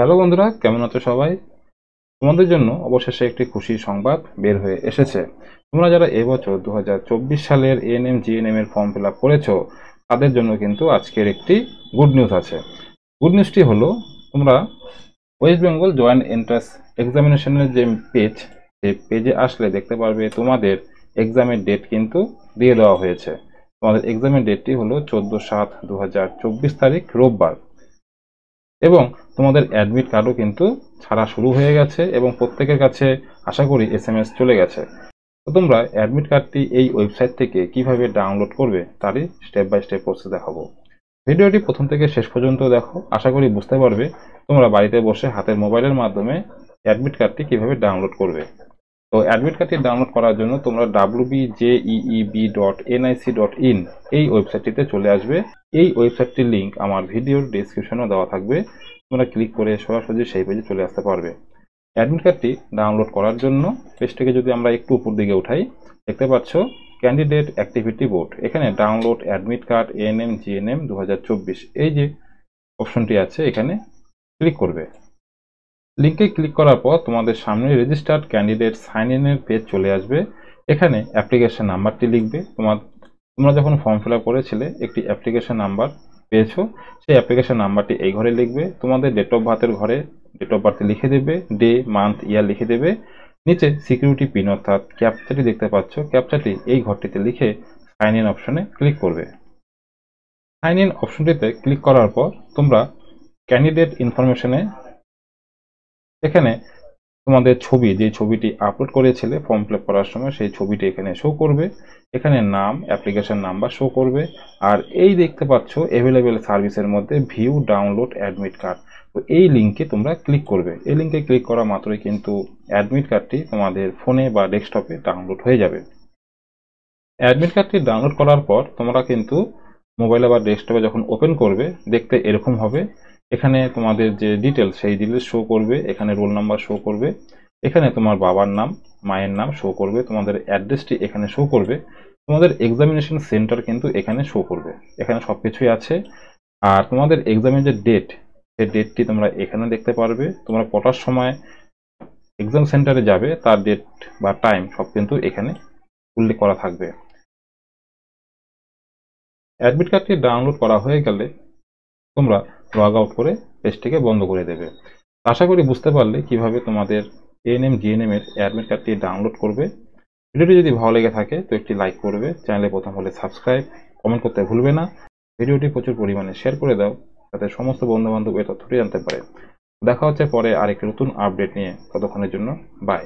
hello বন্ধুরা কেমন আছো সবাই তোমাদের জন্য অবশেষে একটি খুশি সংবাদ বের হয়ে এসেছে তোমরা যারা এবছর দু হাজার চব্বিশ সালের এএনএম জিএনএম এর ফর্ম ফিল আপ করেছো তাদের জন্য কিন্তু আজকের একটি গুড নিউজ আছে গুড নিউজটি হলো তোমরা ওয়েস্ট বেঙ্গল জয়েন্ট এন্ট্রান্স এক্সামিনেশনের যে পেজ সেই পেজে আসলে দেখতে পারবে তোমাদের এক্সামের ডেট কিন্তু দিয়ে দেওয়া হয়েছে তোমাদের এক্সামের ডেটটি হলো চোদ্দো সাত দু হাজার চব্বিশ তারিখ রোববার এবং তোমাদের অ্যাডমিট কার্ডও কিন্তু ছাড়া শুরু হয়ে গেছে এবং প্রত্যেকের কাছে আশা করি এস চলে গেছে তো তোমরা অ্যাডমিট কার্ডটি এই ওয়েবসাইট থেকে কিভাবে ডাউনলোড করবে তারই স্টেপ বাই স্টেপ প্রসেস দেখাবো ভিডিওটি প্রথম থেকে শেষ পর্যন্ত দেখো আশা করি বুঝতে পারবে তোমরা বাড়িতে বসে হাতের মোবাইলের মাধ্যমে অ্যাডমিট কার্ডটি কীভাবে ডাউনলোড করবে তো অ্যাডমিট কার্ডটি ডাউনলোড করার জন্য তোমরা WB B J EE B dot NIC dot in এই ওয়েবসাইটটিতে চলে আসবে এই ওয়েবসাইটটির লিঙ্ক আমার ভিডিওর ডিসক্রিপশনে দেওয়া থাকবে তোমরা ক্লিক করে সরাসরি সেই পেজে চলে আসতে পারবে অ্যাডমিট কার্ডটি ডাউনলোড করার জন্য পেজটাকে যদি আমরা একটু উপর দিকে উঠাই দেখতে পাচ্ছ ক্যান্ডিডেট অ্যাক্টিভিটি বোর্ড এখানে download admit card ANM GNM দু এই যে অপশনটি আছে এখানে ক্লিক করবে লিঙ্কে ক্লিক করার পর তোমাদের সামনে রেজিস্টার্ড ক্যান্ডিডেট সাইন ইনের পেজ চলে আসবে এখানে অ্যাপ্লিকেশান নাম্বারটি লিখবে তোমার তোমরা যখন ফর্ম ফিল করেছিলে একটি অ্যাপ্লিকেশন নাম্বার পেয়েছো সেই অ্যাপ্লিকেশন নাম্বারটি এই ঘরে লিখবে তোমাদের ডেট অফ বার্থের ঘরে ডেট অফ বার্থে লিখে দেবে ডে মান্থ ইয়ার লিখে দেবে নিচে সিকিউরিটি পিন অর্থাৎ ক্যাপচাটি দেখতে পাচ্ছ ক্যাপচাটি এই ঘরটিতে লিখে সাইন ইন অপশনে ক্লিক করবে সাইন ইন অপশনটিতে ক্লিক করার পর তোমরা ক্যান্ডিডেট ইনফরমেশনে এখানে তোমাদের ছবি যে ছবিটি আপলোড করেছিলে ফর্ম ফিল করার সময় সেই ছবিটি এখানে শো করবে এখানে নাম অ্যাপ্লিকেশন নাম্বার শো করবে আর এই দেখতে পাচ্ছ অ্যাভেলেবেল সার্ভিসের মধ্যে ভিউ ডাউনলোড অ্যাডমিট কার্ড তো এই লিঙ্কে তোমরা ক্লিক করবে এই লিঙ্কে ক্লিক করা মাত্রই কিন্তু অ্যাডমিট কার্ডটি তোমাদের ফোনে বা ডেস্কটপে ডাউনলোড হয়ে যাবে অ্যাডমিট কার্ডটি ডাউনলোড করার পর তোমরা কিন্তু মোবাইলে বা ডেস্কটপে যখন ওপেন করবে দেখতে এরকম হবে এখানে তোমাদের যে ডিটেল সেই ডিটেলস শো করবে এখানে রোল নাম্বার শো করবে এখানে তোমার বাবার নাম মায়ের নাম শো করবে তোমাদের অ্যাড্রেসটি এখানে শো করবে তোমাদের এক্সামিনেশন সেন্টার কিন্তু এখানে শো করবে এখানে সব কিছুই আছে আর তোমাদের এক্সামের যে ডেট সেই ডেটটি তোমরা এখানে দেখতে পারবে তোমরা কটার সময় এক্সাম সেন্টারে যাবে তার ডেট বা টাইম সব কিন্তু এখানে উল্লেখ করা থাকবে অ্যাডমিট কার্ডটি ডাউনলোড করা হয়ে গেলে তোমরা লগ আউট করে পেজটিকে বন্ধ করে দেবে আশা করি বুঝতে পারলে কিভাবে তোমাদের এএনএম জিএনএম এর অ্যাডমিট কার্ডটি ডাউনলোড করবে ভিডিওটি যদি ভালো লেগে থাকে তো একটি লাইক করবে চ্যানেলে প্রথম হলে সাবস্ক্রাইব কমেন্ট করতে ভুলবে না ভিডিওটি প্রচুর পরিমাণে শেয়ার করে দাও যাতে সমস্ত বন্ধুবান্ধব এ তথ্যটি জানতে পারে দেখা হচ্ছে পরে আরেকটি নতুন আপডেট নিয়ে ততক্ষণের জন্য বাই